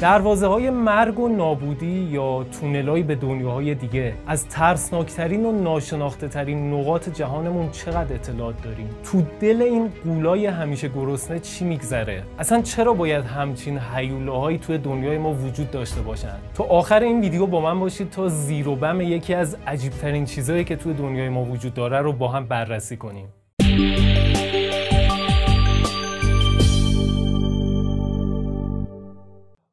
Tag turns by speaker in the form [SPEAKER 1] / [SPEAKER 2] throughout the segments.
[SPEAKER 1] دروازه های مرگ و نابودی یا تونلایی به دنیاهای دیگه از ترسناکترین و ناشناخته ترین نقاط جهانمون چقدر اطلاعات داریم تو دل این گولای همیشه گرسنه چی میگذره اصلا چرا باید همچین هیولاهایی توی دنیای ما وجود داشته باشن تو آخر این ویدیو با من باشید تا زیر و بم یکی از عجیبترین چیزهایی که توی دنیای ما وجود داره رو با هم بررسی کنیم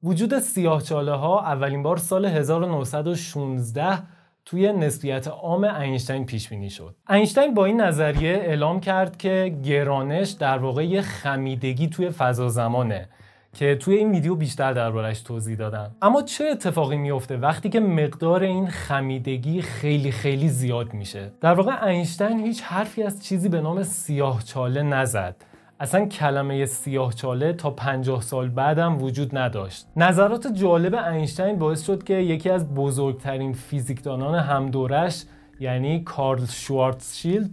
[SPEAKER 1] وجود سیاهچاله ها اولین بار سال 1916 توی نسبیت عام اینشتین پیش بینی شد. اینشتین با این نظریه اعلام کرد که گرانش در واقع یه خمیدگی توی فضا زمانه که توی این ویدیو بیشتر دربارش توضیح دادم. اما چه اتفاقی میفته وقتی که مقدار این خمیدگی خیلی خیلی زیاد میشه؟ در واقع اینشتین هیچ حرفی از چیزی به نام سیاهچاله نزد. اصلا کلمه سیاهچاله تا 50 سال بعدم وجود نداشت نظرات جالب اینشتین باعث شد که یکی از بزرگترین فیزیکدانان همدورش یعنی کارل شوارتشیلد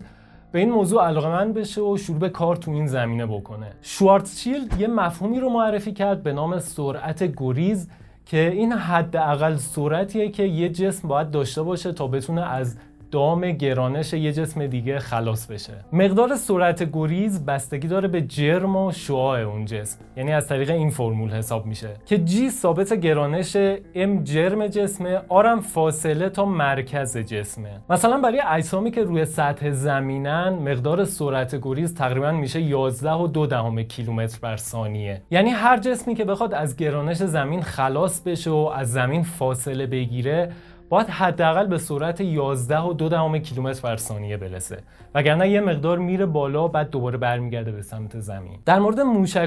[SPEAKER 1] به این موضوع من بشه و شروع به کار تو این زمینه بکنه شوارتشیلد یه مفهومی رو معرفی کرد به نام سرعت گریز که این حداقل سرعتیه که یه جسم باید داشته باشه تا بتونه از دام گرانش یه جسم دیگه خلاص بشه مقدار سرعت گریز بستگی داره به جرم و شعاع اون جسم یعنی از طریق این فرمول حساب میشه که جی ثابت گرانش ام جرم جسمه آرم فاصله تا مرکز جسمه مثلا برای اجسامی که روی سطح زمینن مقدار سرعت گریز تقریبا میشه 11 و دو دهم کیلومتر بر ثانیه یعنی هر جسمی که بخواد از گرانش زمین خلاص بشه و از زمین فاصله بگیره باید حداقل به سرعت 11 و دو دهم کیلومتر بر ثانیه برسه وگرنه یه مقدار میره بالا بعد دوباره برمیگرده به سمت زمین در مورد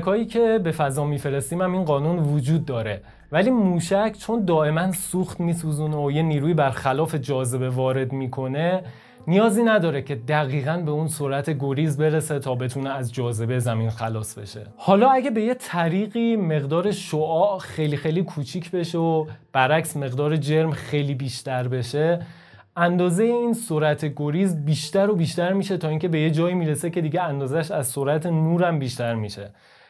[SPEAKER 1] هایی که به فضا میفرستیم هم این قانون وجود داره ولی موشک چون دائما سوخت میسوزونه و یه نیروی برخلاف جاذبه وارد میکنه نیازی نداره که دقیقا به اون سرعت گریز برسه تا بتونه از جاذبه زمین خلاص بشه حالا اگه به یه طریقی مقدار شعاع خیلی خیلی کوچیک بشه و برعکس مقدار جرم خیلی بیشتر بشه اندازه این سرعت گریز بیشتر و بیشتر میشه تا اینکه به یه جایی میرسه که دیگه اندازش از سرعت نورم بیشتر میشه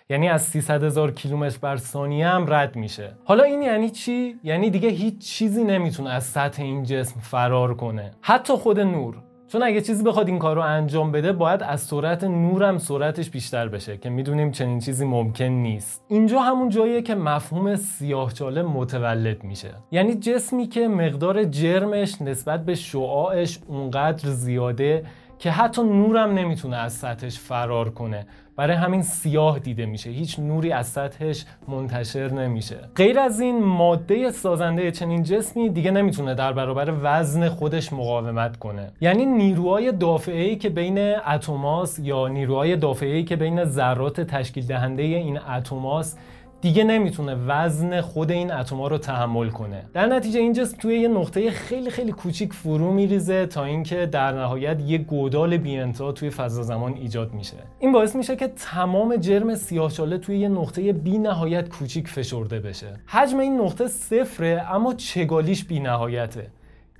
[SPEAKER 1] یعنی از 300 هزار کیلومتر بر ثانیه هم رد میشه حالا این یعنی چی یعنی دیگه هیچ چیزی نمیتونه از سطح این جسم فرار کنه حتی خود نور چون اگه چیزی بخواد این کار رو انجام بده باید از سرعت نورم سرعتش بیشتر بشه که میدونیم چنین چیزی ممکن نیست اینجا همون جاییه که مفهوم سیاهچاله متولد میشه یعنی جسمی که مقدار جرمش نسبت به شعاعش اونقدر زیاده که حتی نورم نمیتونه از سطحش فرار کنه برای همین سیاه دیده میشه هیچ نوری از سطحش منتشر نمیشه غیر از این ماده سازنده چنین جسمی دیگه نمیتونه در برابر وزن خودش مقاومت کنه یعنی نیروهای دافعه که بین اتماس یا نیروهای دافعه که بین ذرات تشکیل دهنده این اتماس دیگه نمیتونه وزن خود این اتما رو تحمل کنه در نتیجه این جسم توی یه نقطه خیلی خیلی کوچیک فرو میریزه تا اینکه در نهایت یه گودال بیانتها توی فضا زمان ایجاد میشه این باعث میشه که تمام جرم سیاهچاله توی یه نقطه بی نهایت کوچیک فشرده بشه حجم این نقطه صفره اما چگالیش بی نهایته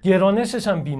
[SPEAKER 1] گرانشش هم بی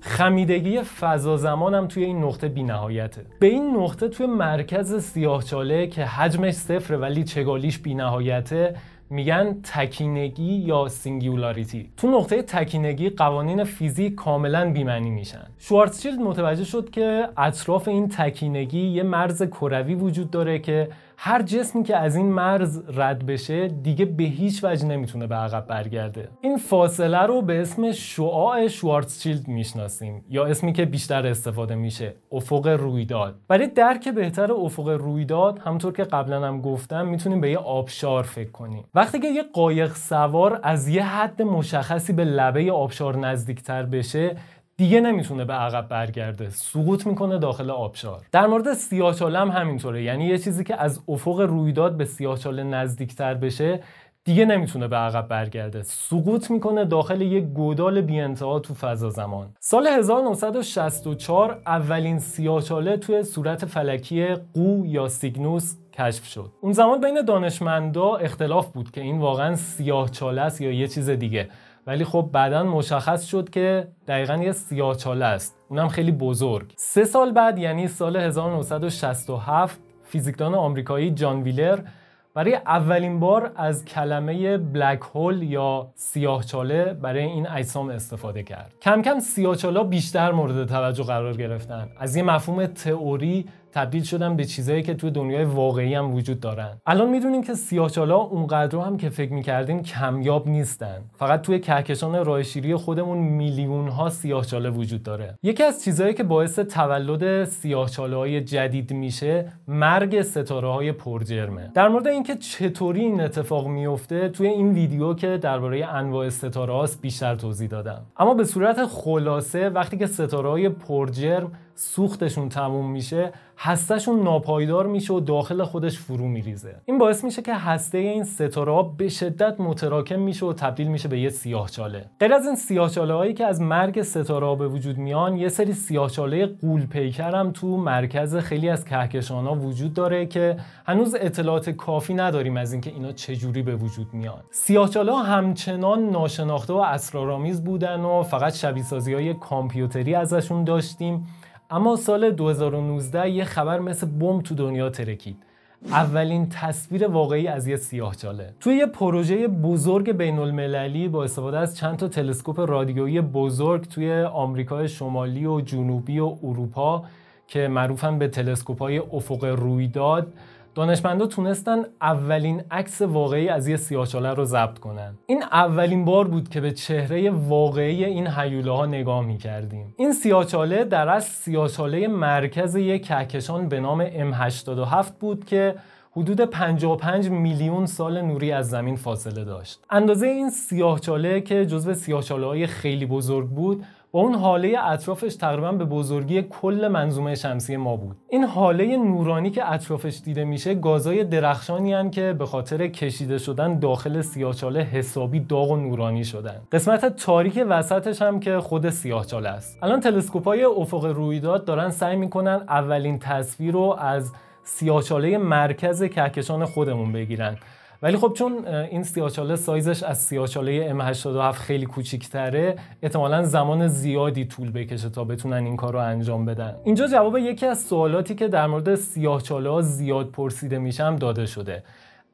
[SPEAKER 1] خمیدگی فضا زمان هم توی این نقطه بینهایته به این نقطه توی مرکز سیاهچاله که حجمش صفره ولی چگالیش نهایته میگن تکینگی یا سینگیولاریتی تو نقطه تکینگی قوانین فیزیک کاملا بیمنی میشن شوارتزشیلد متوجه شد که اطراف این تکینگی یه مرز کروی وجود داره که هر جسمی که از این مرز رد بشه دیگه به هیچ وجه نمیتونه به عقب برگرده این فاصله رو به اسم شعاع شوارتزشیلد میشناسیم یا اسمی که بیشتر استفاده میشه افق رویداد برای درک بهتر افق رویداد همونطور که قبلا هم گفتم میتونیم به یه آبشار فکر کنیم وقتی که یه قایق سوار از یه حد مشخصی به لبه آبشار نزدیکتر بشه دیگه نمیتونه به عقب برگرده سقوط میکنه داخل آبشار در مورد سیاهچاله هم همینطوره یعنی یه چیزی که از افق رویداد به سیاهچاله نزدیکتر بشه دیگه نمیتونه به عقب برگرده سقوط میکنه داخل یک گودال بی انتها تو فضا زمان سال 1964 اولین سیاهچاله توی صورت فلکی قو یا سیگنوس کشف شد اون زمان بین دانشمندا اختلاف بود که این واقعا سیاهچاله است یا یه چیز دیگه ولی خب بعدا مشخص شد که دقیقا یه سیاچاله است اونم خیلی بزرگ سه سال بعد یعنی سال 1967 فیزیکدان آمریکایی جان ویلر برای اولین بار از کلمه بلک هول یا سیاهچاله برای این اجسام استفاده کرد کم کم سیاهچالا بیشتر مورد توجه قرار گرفتن از یه مفهوم تئوری تبدیل شدن به چیزهایی که تو دنیای واقعی هم وجود دارن الان میدونیم که سیاهچالا اونقدر هم که فکر میکردیم کمیاب نیستن فقط توی کهکشان رایشیری خودمون میلیون ها سیاهچاله وجود داره یکی از چیزهایی که باعث تولد سیاهچاله های جدید میشه مرگ ستاره های پرجرمه در مورد اینکه چطوری این اتفاق میفته توی این ویدیو که درباره انواع ستاره بیشتر توضیح دادم اما به صورت خلاصه وقتی که ستاره های پرجرم سوختشون تموم میشه هستشون ناپایدار میشه و داخل خودش فرو میریزه این باعث میشه که هسته این ستاره به شدت متراکم میشه و تبدیل میشه به یه سیاهچاله غیر از این چاله هایی که از مرگ ستاره به وجود میان یه سری سیاهچاله قول هم تو مرکز خیلی از کهکشان ها وجود داره که هنوز اطلاعات کافی نداریم از اینکه اینا چجوری به وجود میان سیاهچاله همچنان ناشناخته و اسرارآمیز بودن و فقط شبیه سازی های کامپیوتری ازشون داشتیم اما سال 2019 یه خبر مثل بم تو دنیا ترکید اولین تصویر واقعی از یه سیاهچاله توی یه پروژه بزرگ بین المللی با استفاده از چند تا تلسکوپ رادیویی بزرگ توی آمریکای شمالی و جنوبی و اروپا که معروفن به تلسکوپ های افق رویداد دانشمندا تونستن اولین عکس واقعی از یه سیاهچاله رو ضبط کنن این اولین بار بود که به چهره واقعی این هیوله نگاه می کردیم این سیاهچاله در از سیاهچاله مرکز یک کهکشان به نام M87 بود که حدود 55 میلیون سال نوری از زمین فاصله داشت. اندازه این سیاهچاله که جزو سیاهچاله های خیلی بزرگ بود و اون حاله اطرافش تقریبا به بزرگی کل منظومه شمسی ما بود این حاله نورانی که اطرافش دیده میشه گازای درخشانی که به خاطر کشیده شدن داخل سیاهچاله حسابی داغ و نورانی شدن قسمت تاریک وسطش هم که خود سیاهچاله است الان های افق رویداد دارن سعی میکنن اولین تصویر رو از سیاهچاله مرکز کهکشان خودمون بگیرن ولی خب چون این سیاچاله سایزش از سیاچاله M87 خیلی کوچیکتره احتمالا زمان زیادی طول بکشه تا بتونن این کار رو انجام بدن اینجا جواب یکی از سوالاتی که در مورد سیاچاله زیاد پرسیده میشم داده شده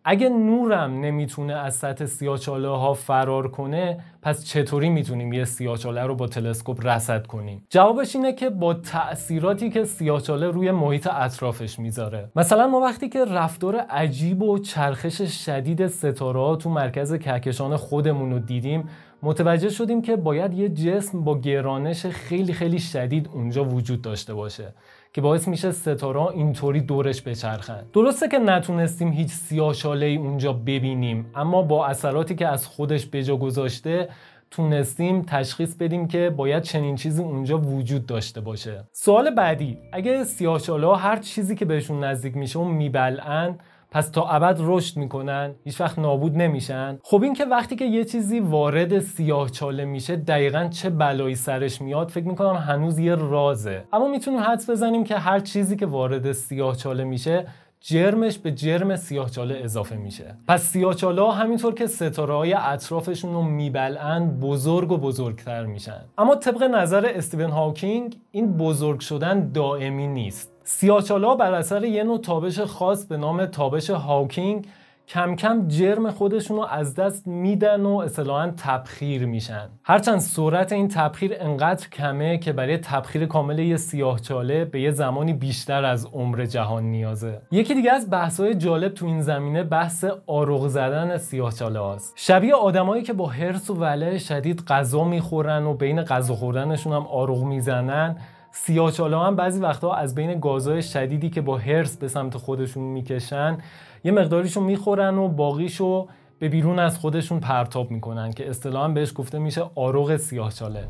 [SPEAKER 1] اگه نورم نمیتونه از سطح سیاچاله ها فرار کنه پس چطوری میتونیم یه سیاهچاله رو با تلسکوپ رصد کنیم جوابش اینه که با تاثیراتی که سیاهچاله روی محیط اطرافش میذاره مثلا ما وقتی که رفتار عجیب و چرخش شدید ستاره تو مرکز کهکشان خودمون رو دیدیم متوجه شدیم که باید یه جسم با گرانش خیلی خیلی شدید اونجا وجود داشته باشه که باعث میشه ستاره اینطوری دورش بچرخن درسته که نتونستیم هیچ سیاه‌چاله ای اونجا ببینیم اما با اثراتی که از خودش جا گذاشته تونستیم تشخیص بدیم که باید چنین چیزی اونجا وجود داشته باشه سوال بعدی اگه سیاه‌چاله هر چیزی که بهشون نزدیک میشه اون میبلعن پس تا ابد رشد میکنن هیچ وقت نابود نمیشن خب این که وقتی که یه چیزی وارد سیاه چاله میشه دقیقا چه بلایی سرش میاد فکر میکنم هنوز یه رازه اما میتونیم حدس بزنیم که هر چیزی که وارد سیاه چاله میشه جرمش به جرم سیاهچاله اضافه میشه پس سیاهچاله همینطور که ستاره های اطرافشون رو میبلند بزرگ و بزرگتر میشن اما طبق نظر استیون هاوکینگ این بزرگ شدن دائمی نیست سیاهچاله بر اثر یه نوع تابش خاص به نام تابش هاوکینگ کم کم جرم خودشون رو از دست میدن و اصطلاحا تبخیر میشن هرچند سرعت این تبخیر انقدر کمه که برای تبخیر کامل یه سیاهچاله به یه زمانی بیشتر از عمر جهان نیازه یکی دیگه از بحث‌های جالب تو این زمینه بحث آروغ زدن سیاهچاله شبیه آدمایی که با حرص و ولع شدید غذا میخورن و بین غذا خوردنشون هم آروغ میزنن سیاهچاله هم بعضی وقتها از بین گازهای شدیدی که با حرص به سمت خودشون میکشن یه مقداریشو میخورن و باقیشو به بیرون از خودشون پرتاب میکنن که اصطلاحا بهش گفته میشه آروغ سیاهچاله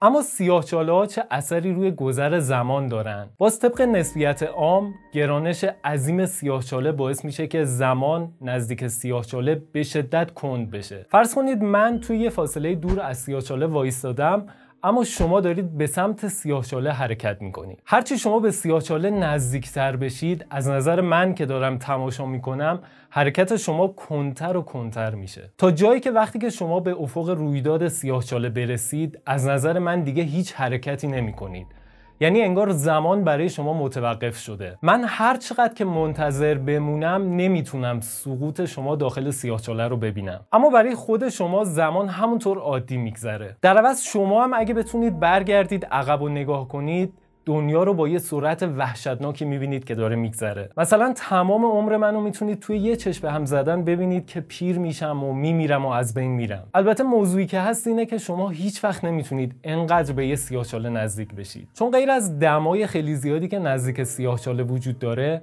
[SPEAKER 1] اما سیاهچاله ها چه اثری روی گذر زمان دارن باز طبق نسبیت عام گرانش عظیم سیاهچاله باعث میشه که زمان نزدیک سیاهچاله به شدت کند بشه فرض کنید من توی یه فاصله دور از سیاهچاله وایستادم اما شما دارید به سمت سیاهچاله حرکت میکنید هرچی شما به سیاهچاله نزدیکتر بشید از نظر من که دارم تماشا میکنم حرکت شما کنتر و کنتر میشه تا جایی که وقتی که شما به افق رویداد سیاهچاله برسید از نظر من دیگه هیچ حرکتی نمیکنید یعنی انگار زمان برای شما متوقف شده من هر چقدر که منتظر بمونم نمیتونم سقوط شما داخل سیاهچاله رو ببینم اما برای خود شما زمان همونطور عادی میگذره در عوض شما هم اگه بتونید برگردید عقب و نگاه کنید دنیا رو با یه صورت وحشتناکی میبینید که داره میگذره مثلا تمام عمر منو میتونید توی یه چشم هم زدن ببینید که پیر میشم و میمیرم و از بین میرم البته موضوعی که هست اینه که شما هیچ وقت نمیتونید انقدر به یه سیاهچاله نزدیک بشید چون غیر از دمای خیلی زیادی که نزدیک سیاهچاله وجود داره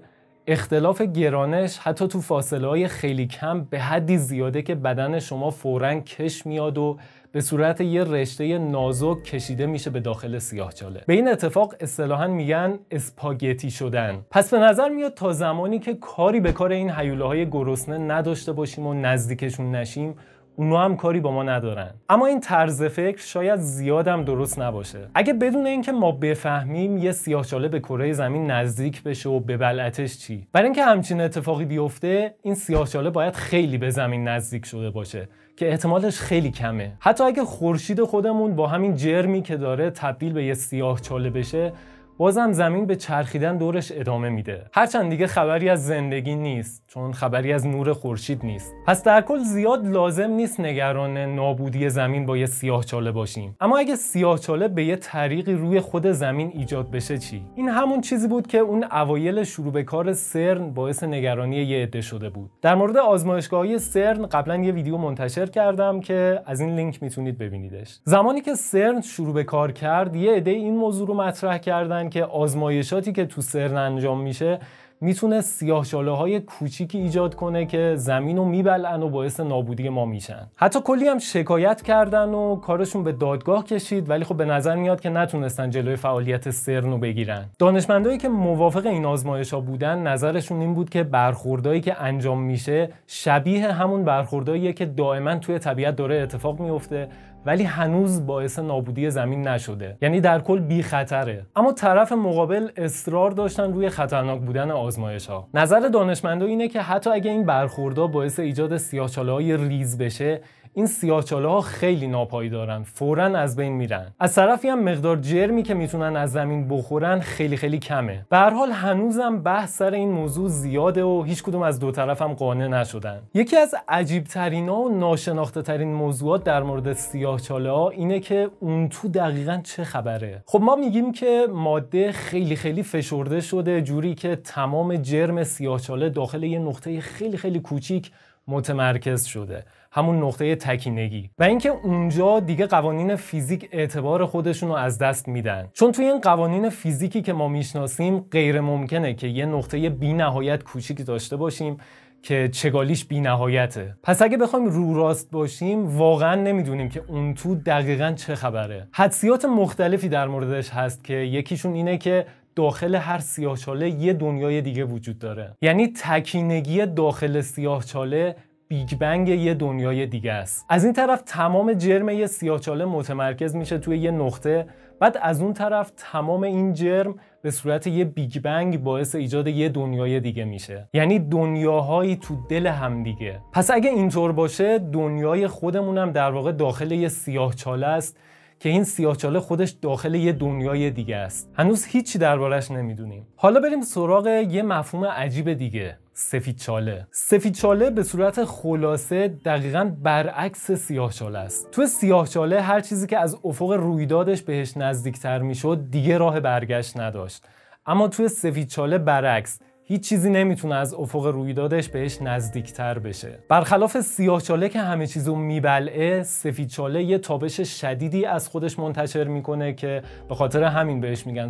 [SPEAKER 1] اختلاف گرانش حتی تو فاصله های خیلی کم به حدی زیاده که بدن شما فورا کش میاد و به صورت یه رشته نازک کشیده میشه به داخل سیاهچاله به این اتفاق اصطلاحا میگن اسپاگتی شدن پس به نظر میاد تا زمانی که کاری به کار این حیوله های گرسنه نداشته باشیم و نزدیکشون نشیم اونا هم کاری با ما ندارن اما این طرز فکر شاید زیادم درست نباشه اگه بدون اینکه ما بفهمیم یه سیاهچاله به کره زمین نزدیک بشه و ببلعتش چی برای اینکه همچین اتفاقی بیفته این سیاهچاله باید خیلی به زمین نزدیک شده باشه که احتمالش خیلی کمه حتی اگه خورشید خودمون با همین جرمی که داره تبدیل به یه سیاه چاله بشه بازم زمین به چرخیدن دورش ادامه میده هرچند دیگه خبری از زندگی نیست چون خبری از نور خورشید نیست پس در کل زیاد لازم نیست نگران نابودی زمین با یه چاله باشیم اما اگه چاله به یه طریقی روی خود زمین ایجاد بشه چی این همون چیزی بود که اون اوایل شروع به کار سرن باعث نگرانی یه عده شده بود در مورد آزمایشگاهی سرن قبلا یه ویدیو منتشر کردم که از این لینک میتونید ببینیدش زمانی که سرن شروع به کار کرد یه عده این موضوع رو مطرح کردن که آزمایشاتی که تو سرن انجام میشه میتونه شاله های کوچیکی ایجاد کنه که زمین رو میبلن و باعث نابودی ما میشن حتی کلی هم شکایت کردن و کارشون به دادگاه کشید ولی خب به نظر میاد که نتونستن جلوی فعالیت سرن رو بگیرن دانشمندایی که موافق این آزمایش بودن نظرشون این بود که برخوردایی که انجام میشه شبیه همون برخوردایی که دائما توی طبیعت داره اتفاق میفته ولی هنوز باعث نابودی زمین نشده یعنی در کل بی خطره اما طرف مقابل اصرار داشتن روی خطرناک بودن آزمایش ها نظر دانشمندا اینه که حتی اگه این برخوردها باعث ایجاد سیاه‌چاله‌های ریز بشه این سیاهچاله ها خیلی ناپایدارن فورا از بین میرن از طرفی هم مقدار جرمی که میتونن از زمین بخورن خیلی خیلی کمه به هر حال هنوزم بحث سر این موضوع زیاده و هیچ کدوم از دو طرف هم قانع نشدن یکی از عجیب و ناشناخته ترین موضوعات در مورد سیاهچاله ها اینه که اون تو دقیقا چه خبره خب ما میگیم که ماده خیلی خیلی فشرده شده جوری که تمام جرم سیاهچاله داخل یه نقطه خیلی خیلی کوچیک متمرکز شده همون نقطه تکینگی و اینکه اونجا دیگه قوانین فیزیک اعتبار خودشون رو از دست میدن چون توی این قوانین فیزیکی که ما میشناسیم غیر ممکنه که یه نقطه بی نهایت کوچیک داشته باشیم که چگالیش بی نهایته پس اگه بخوایم رو راست باشیم واقعا نمیدونیم که اون تو دقیقا چه خبره حدسیات مختلفی در موردش هست که یکیشون اینه که داخل هر سیاهچاله یه دنیای دیگه وجود داره یعنی تکینگی داخل سیاهچاله بیگ بنگ یه دنیای دیگه است از این طرف تمام جرم یه سیاهچاله متمرکز میشه توی یه نقطه بعد از اون طرف تمام این جرم به صورت یه بیگ بنگ باعث ایجاد یه دنیای دیگه میشه یعنی دنیاهایی تو دل هم دیگه پس اگه اینطور باشه دنیای خودمونم در واقع داخل یه سیاهچاله است که این سیاهچاله خودش داخل یه دنیای دیگه است هنوز هیچی دربارش نمیدونیم حالا بریم سراغ یه مفهوم عجیب دیگه سفیدچاله سفیدچاله به صورت خلاصه دقیقا برعکس سیاهچاله است تو سیاهچاله هر چیزی که از افق رویدادش بهش نزدیکتر میشد دیگه راه برگشت نداشت اما توی سفیدچاله برعکس هیچ چیزی نمیتونه از افق رویدادش بهش نزدیکتر بشه برخلاف سیاهچاله که همه چیزو میبلعه چاله یه تابش شدیدی از خودش منتشر میکنه که به خاطر همین بهش میگن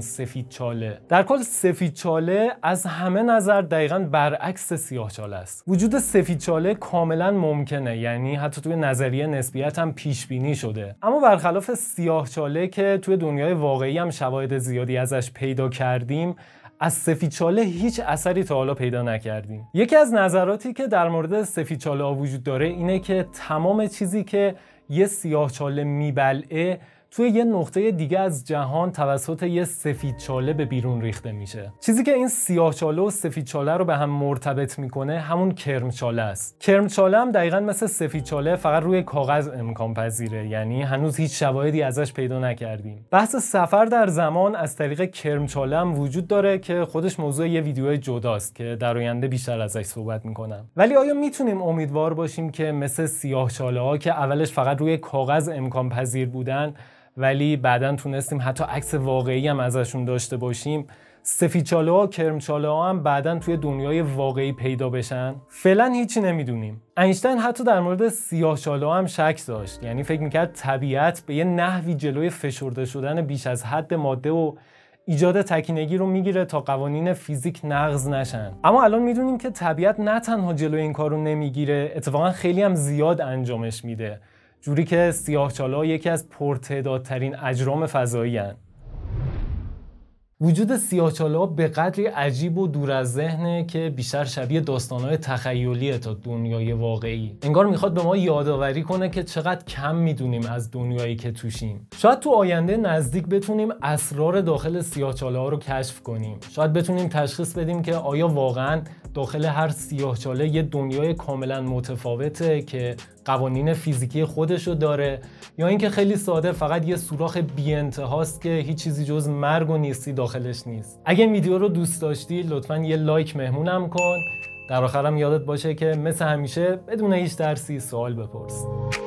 [SPEAKER 1] چاله. در کل چاله از همه نظر دقیقا برعکس سیاهچاله است وجود چاله کاملا ممکنه یعنی حتی توی نظریه نسبیت هم پیش بینی شده اما برخلاف سیاهچاله که توی دنیای واقعی هم شواهد زیادی ازش پیدا کردیم از سفیچاله هیچ اثری تا حالا پیدا نکردیم یکی از نظراتی که در مورد سفیچاله ها وجود داره اینه که تمام چیزی که یه سیاهچاله میبلعه توی یه نقطه دیگه از جهان توسط یه سفید چاله به بیرون ریخته میشه چیزی که این سیاه چاله و سفید چاله رو به هم مرتبط میکنه همون کرم چاله است کرم چاله هم دقیقا مثل سفید چاله فقط روی کاغذ امکان پذیره یعنی هنوز هیچ شواهدی ازش پیدا نکردیم بحث سفر در زمان از طریق کرم چاله هم وجود داره که خودش موضوع یه ویدیو جداست که در آینده بیشتر ازش صحبت میکنم ولی آیا میتونیم امیدوار باشیم که مثل سیاه چاله ها که اولش فقط روی کاغذ امکان پذیر بودن ولی بعدا تونستیم حتی عکس واقعی هم ازشون داشته باشیم سفیچاله ها و کرمچاله ها هم بعدا توی دنیای واقعی پیدا بشن فعلا هیچی نمیدونیم اینشتین حتی در مورد سیاهچاله هم شک داشت یعنی فکر میکرد طبیعت به یه نحوی جلوی فشرده شدن بیش از حد ماده و ایجاد تکینگی رو میگیره تا قوانین فیزیک نقض نشن اما الان میدونیم که طبیعت نه تنها جلوی این کار رو نمیگیره اتفاقا خیلی هم زیاد انجامش میده جوری که سیاهچالا یکی از پرتعدادترین اجرام فضایی هن. وجود سیاهچالا به قدری عجیب و دور از ذهنه که بیشتر شبیه داستانهای تخیلیه تا دنیای واقعی انگار میخواد به ما یادآوری کنه که چقدر کم میدونیم از دنیایی که توشیم شاید تو آینده نزدیک بتونیم اسرار داخل سیاه‌چاله‌ها رو کشف کنیم شاید بتونیم تشخیص بدیم که آیا واقعا داخل هر سیاهچاله یه دنیای کاملا متفاوته که قوانین فیزیکی خودشو داره یا اینکه خیلی ساده فقط یه سوراخ بی انتهاست که هیچ چیزی جز مرگ و نیستی داخلش نیست اگه ویدیو رو دوست داشتی لطفا یه لایک مهمونم کن در آخرم یادت باشه که مثل همیشه بدون هیچ درسی سوال بپرس